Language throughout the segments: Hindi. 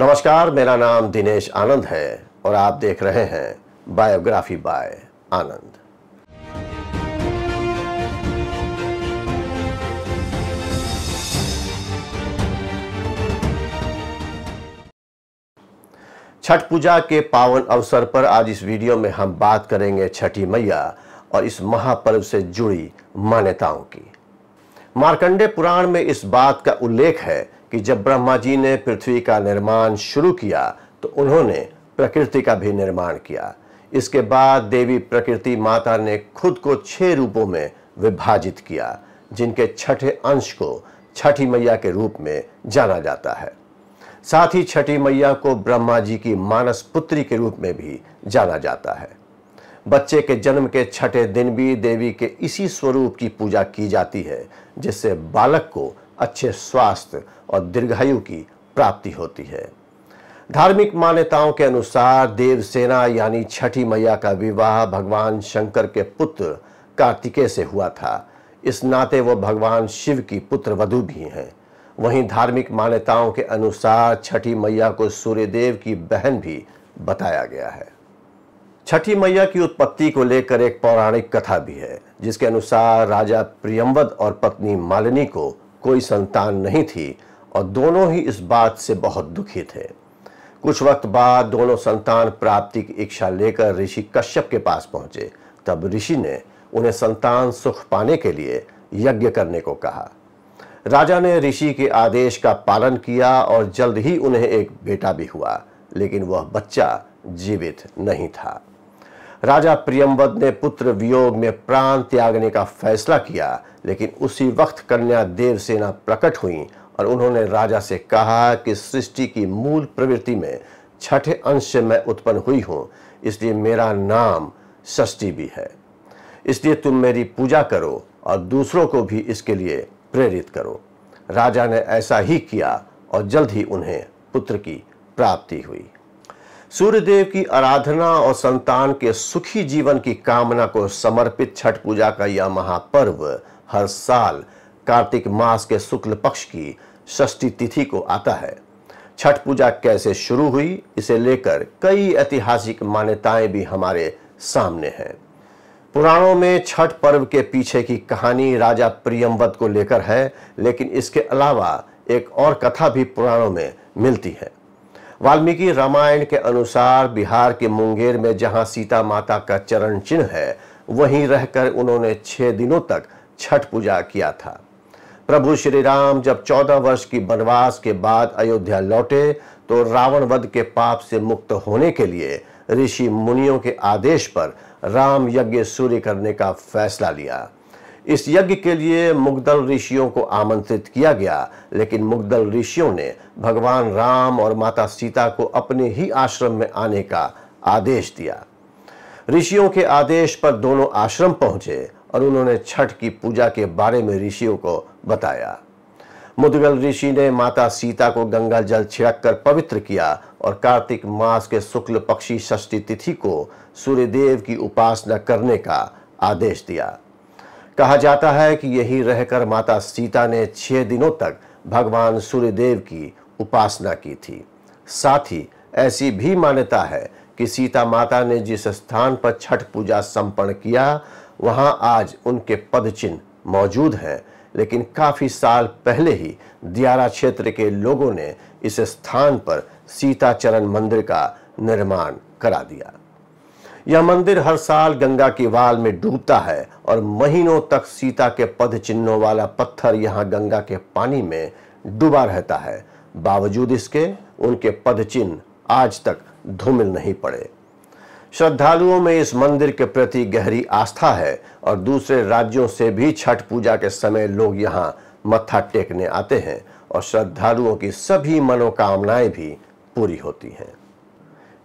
नमस्कार मेरा नाम दिनेश आनंद है और आप देख रहे हैं बायोग्राफी बाय आनंद छठ पूजा के पावन अवसर पर आज इस वीडियो में हम बात करेंगे छठी मैया और इस महापर्व से जुड़ी मान्यताओं की मार्कंडे पुराण में इस बात का उल्लेख है कि जब ब्रह्मा जी ने पृथ्वी का निर्माण शुरू किया तो उन्होंने प्रकृति का भी निर्माण किया इसके बाद देवी प्रकृति माता ने खुद को छह रूपों में विभाजित किया जिनके छठे अंश को छठी मैया के रूप में जाना जाता है साथ ही छठी मैया को ब्रह्मा जी की मानस पुत्री के रूप में भी जाना जाता है बच्चे के जन्म के छठे दिन भी देवी के इसी स्वरूप की पूजा की जाती है जिससे बालक को अच्छे स्वास्थ्य और दीर्घायु की प्राप्ति होती है धार्मिक मान्यताओं के अनुसार देवसेना यानी छठी मैया का विवाह भगवान शंकर के पुत्र कार्तिकेय से हुआ था इस नाते वो भगवान शिव की पुत्र वधु भी हैं वहीं धार्मिक मान्यताओं के अनुसार छठी मैया को सूर्यदेव की बहन भी बताया गया है छठी मैया की उत्पत्ति को लेकर एक पौराणिक कथा भी है जिसके अनुसार राजा प्रियम्वद और पत्नी मालिनी को कोई संतान नहीं थी और दोनों ही इस बात से बहुत दुखी थे कुछ वक्त बाद दोनों संतान प्राप्ति की इच्छा लेकर ऋषि कश्यप के पास पहुंचे तब ऋषि ने उन्हें संतान सुख पाने के लिए यज्ञ करने को कहा राजा ने ऋषि के आदेश का पालन किया और जल्द ही उन्हें एक बेटा भी हुआ लेकिन वह बच्चा जीवित नहीं था राजा प्रियम्बद ने पुत्र वियोग में प्राण त्यागने का फैसला किया लेकिन उसी वक्त कन्या देवसेना प्रकट हुई और उन्होंने राजा से कहा कि सृष्टि की मूल प्रवृत्ति में छठे अंश से मैं उत्पन्न हुई हूँ इसलिए मेरा नाम षष्टि भी है इसलिए तुम मेरी पूजा करो और दूसरों को भी इसके लिए प्रेरित करो राजा ने ऐसा ही किया और जल्द ही उन्हें पुत्र की प्राप्ति हुई सूर्यदेव की आराधना और संतान के सुखी जीवन की कामना को समर्पित छठ पूजा का यह महापर्व हर साल कार्तिक मास के शुक्ल पक्ष की षष्ठी तिथि को आता है छठ पूजा कैसे शुरू हुई इसे लेकर कई ऐतिहासिक मान्यताएं भी हमारे सामने हैं पुराणों में छठ पर्व के पीछे की कहानी राजा प्रियमवत को लेकर है लेकिन इसके अलावा एक और कथा भी पुराणों में मिलती है वाल्मीकि रामायण के अनुसार बिहार के मुंगेर में जहां सीता माता का चरण चिन्ह है वहीं रहकर उन्होंने छह दिनों तक छठ पूजा किया था प्रभु श्री राम जब चौदह वर्ष की वनवास के बाद अयोध्या लौटे तो रावण वध के पाप से मुक्त होने के लिए ऋषि मुनियों के आदेश पर राम यज्ञ सूर्य करने का फैसला लिया इस यज्ञ के लिए मुगदल ऋषियों को आमंत्रित किया गया लेकिन मुगदल ऋषियों ने भगवान राम और माता सीता को अपने ही आश्रम में आने का आदेश दिया ऋषियों के आदेश पर दोनों आश्रम पहुंचे और उन्होंने छठ की पूजा के बारे में ऋषियों को बताया मुदगल ऋषि ने माता सीता को गंगा जल छिड़क कर पवित्र किया और कार्तिक मास के शुक्ल पक्षी षष्ठी तिथि को सूर्यदेव की उपासना करने का आदेश दिया कहा जाता है कि यही रहकर माता सीता ने छः दिनों तक भगवान सूर्यदेव की उपासना की थी साथ ही ऐसी भी मान्यता है कि सीता माता ने जिस स्थान पर छठ पूजा संपन्न किया वहां आज उनके पदचिन्ह मौजूद हैं लेकिन काफ़ी साल पहले ही दियारा क्षेत्र के लोगों ने इस स्थान पर सीताचरण मंदिर का निर्माण करा दिया यह मंदिर हर साल गंगा की वाल में डूबता है और महीनों तक सीता के पद चिन्हों वाला पत्थर यहाँ गंगा के पानी में डूबा रहता है बावजूद इसके उनके पद चिन्ह आज तक धूमिल नहीं पड़े श्रद्धालुओं में इस मंदिर के प्रति गहरी आस्था है और दूसरे राज्यों से भी छठ पूजा के समय लोग यहाँ मत्था टेकने आते हैं और श्रद्धालुओं की सभी मनोकामनाएं भी पूरी होती हैं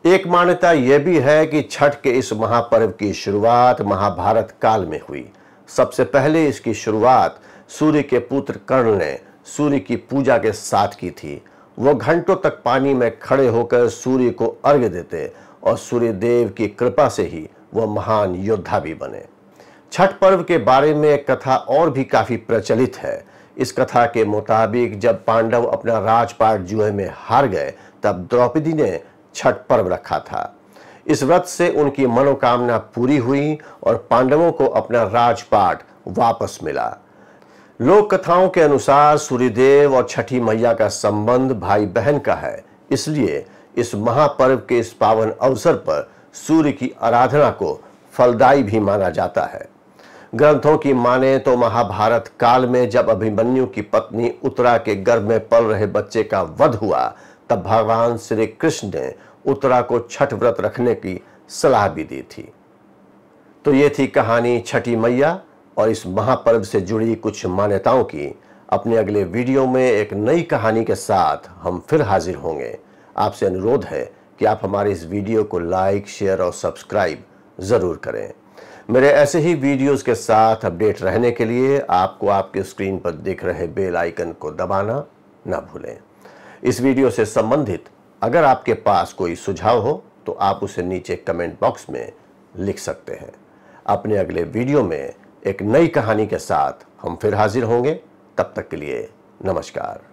एक मान्यता यह भी है कि छठ के इस महापर्व की शुरुआत महाभारत काल में हुई सबसे पहले इसकी शुरुआत सूर्य के पुत्र कर्ण ने सूर्य की पूजा के साथ की थी वो घंटों तक पानी में खड़े होकर सूर्य को अर्घ्य देते और सूर्य देव की कृपा से ही वह महान योद्धा भी बने छठ पर्व के बारे में एक कथा और भी काफ़ी प्रचलित है इस कथा के मुताबिक जब पांडव अपना राजपाट जुए में हार गए तब द्रौपदी ने छठ पर्व रखा था इस व्रत से उनकी मनोकामना पूरी हुई और पांडवों को अपना राजपाट वापस मिला लोक कथाओं के अनुसार सूर्यदेव और छठी मैया का संबंध भाई बहन का है इसलिए इस महापर्व के इस पावन अवसर पर सूर्य की आराधना को फलदायी भी माना जाता है ग्रंथों की माने तो महाभारत काल में जब अभिमन्यु की पत्नी उत्तरा के गर्भ में पल रहे बच्चे का वध हुआ तब भगवान श्री कृष्ण ने उत्तरा को छठ व्रत रखने की सलाह भी दी थी तो ये थी कहानी छठी मैया और इस महापर्व से जुड़ी कुछ मान्यताओं की अपने अगले वीडियो में एक नई कहानी के साथ हम फिर हाजिर होंगे आपसे अनुरोध है कि आप हमारे इस वीडियो को लाइक शेयर और सब्सक्राइब ज़रूर करें मेरे ऐसे ही वीडियोस के साथ अपडेट रहने के लिए आपको आपके स्क्रीन पर दिख रहे बेल आइकन को दबाना ना भूलें इस वीडियो से संबंधित अगर आपके पास कोई सुझाव हो तो आप उसे नीचे कमेंट बॉक्स में लिख सकते हैं अपने अगले वीडियो में एक नई कहानी के साथ हम फिर हाजिर होंगे तब तक के लिए नमस्कार